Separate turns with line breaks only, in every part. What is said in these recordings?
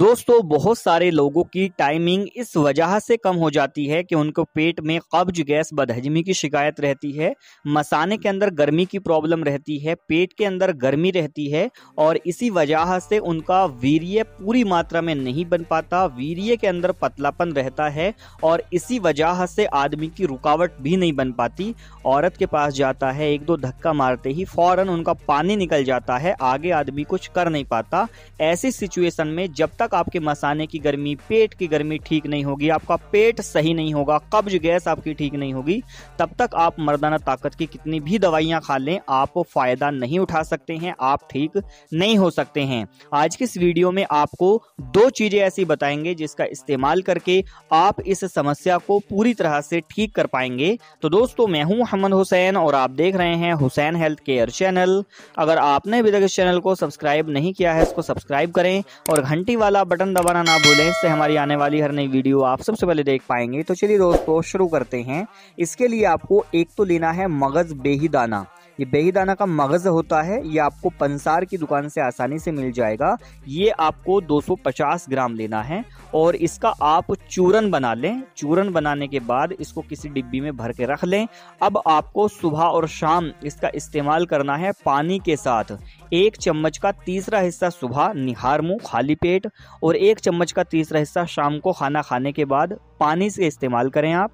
दोस्तों बहुत सारे लोगों की टाइमिंग इस वजह से कम हो जाती है कि उनको पेट में कब्ज गैस बदहजमी की शिकायत रहती है मसाने के अंदर गर्मी की प्रॉब्लम रहती है पेट के अंदर गर्मी रहती है और इसी वजह से उनका वीर्य पूरी मात्रा में नहीं बन पाता वीर्य के अंदर पतलापन रहता है और इसी वजह से आदमी की रुकावट भी नहीं बन पाती औरत के पास जाता है एक दो धक्का मारते ही फ़ौरन उनका पानी निकल जाता है आगे आदमी कुछ कर नहीं पाता ऐसी सिचुएशन में जब तक तक आपके मसाने की गर्मी पेट की गर्मी ठीक नहीं होगी आपका पेट सही नहीं होगा कब्ज गैस आपकी ठीक नहीं होगी तब तक आप मर्दाना ताकत की कितनी भी दवाइयाँ खा लें आप फ़ायदा नहीं उठा सकते हैं आप ठीक नहीं हो सकते हैं आज की इस वीडियो में आपको दो चीज़ें ऐसी बताएंगे जिसका इस्तेमाल करके आप इस समस्या को पूरी तरह से ठीक कर पाएंगे तो दोस्तों मैं हूं अहमद हुसैन और आप देख रहे हैं हुसैन हेल्थ केयर चैनल अगर आपने अभी तक इस चैनल को सब्सक्राइब नहीं किया है इसको सब्सक्राइब करें और घंटी वाला वाला बटन दबाना ना भूलें इससे हमारी आने वाली हर नई वीडियो आप सबसे पहले देख पाएंगे तो चलिए दोस्तों शुरू करते हैं इसके लिए आपको एक तो लेना है मगज़ बेही दाना ये बेही दाना का मगज़ होता है ये आपको पंसार की दुकान से आसानी से मिल जाएगा ये आपको 250 ग्राम लेना है और इसका आप चूरन बना लें चूरन बनाने के बाद इसको किसी डिब्बी में भर के रख लें अब आपको सुबह और शाम इसका इस्तेमाल करना है पानी के साथ एक चम्मच का तीसरा हिस्सा सुबह निहार मुँह खाली पेट और एक चम्मच का तीसरा हिस्सा शाम को खाना खाने के बाद पानी से इस्तेमाल करें आप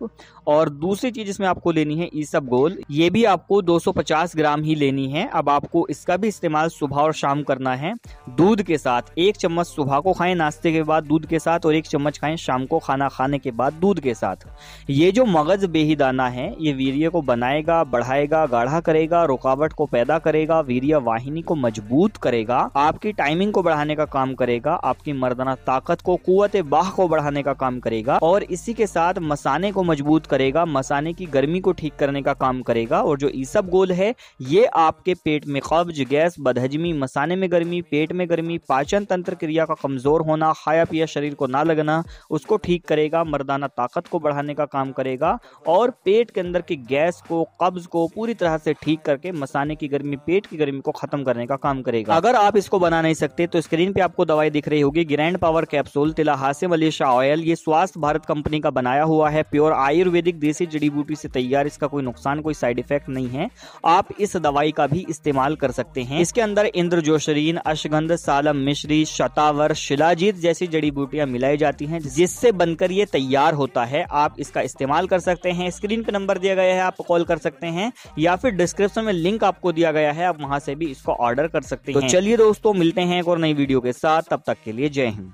और दूसरी चीज़ इसमें आपको लेनी है ईसब गोल ये भी आपको 250 ग्राम ही लेनी है अब आपको इसका भी इस्तेमाल सुबह और शाम करना है दूध के साथ एक चम्मच सुबह को खाएं नाश्ते के बाद दूध के साथ और एक चम्मच खाएं शाम को खाना खाने के बाद दूध के साथ ये जो मगज दाना है ये वीर्य को बनाएगा बढ़ाएगा गाढ़ा करेगा रुकावट को पैदा करेगा वीर्य वाहिनी को मजबूत करेगा आपकी टाइमिंग को बढ़ाने का काम करेगा आपकी मर्दाना ताकत को कुत बाह को बढ़ाने का काम करेगा और इसी के साथ मसाने को मजबूत करेगा मसाने की गर्मी को ठीक करने का काम करेगा और जो ईसब गोल है ये आपके पेट में कब्ज गैस बदहजमी मसाने में गर्मी पेट में गर्मी पाचन तंत्र क्रिया का कमजोर होना खाया पिया शरीर को ना लगना उसको ठीक करेगा मर्दाना ताकत को बढ़ाने का काम करेगा और पेट के अंदर की गैस को कब्ज को पूरी तरह से ठीक करके मसाने की गर्मी पेट की गर्मी को खत्म करने का का काम करेगा अगर आप इसको बना नहीं सकते तो स्क्रीन पे आपको दवाई दिख रही होगी ग्रैंड पावर कैप्सूल तिला हासिम अली शाह ऑयल ये स्वास्थ्य भारत कंपनी का बनाया हुआ है प्योर आयुर्वेदिक देसी जड़ी बूटी से तैयार इसका कोई नुकसान कोई साइड इफेक्ट नहीं है आप इस दवाई का भी इस्तेमाल कर सकते हैं इसके अंदर इंद्र जोशरीन अशगंध सालम मिश्री शतावर शिलाजीत जैसी जड़ी बूटियां मिलाई जाती हैं जिससे बनकर ये तैयार होता है आप इसका इस्तेमाल कर सकते हैं स्क्रीन पे नंबर दिया गया है आप कॉल कर सकते हैं या फिर डिस्क्रिप्शन में लिंक आपको दिया गया है आप वहां से भी इसको ऑर्डर कर सकते तो हैं तो चलिए दोस्तों मिलते हैं एक और नई वीडियो के साथ तब तक के लिए जय हिंद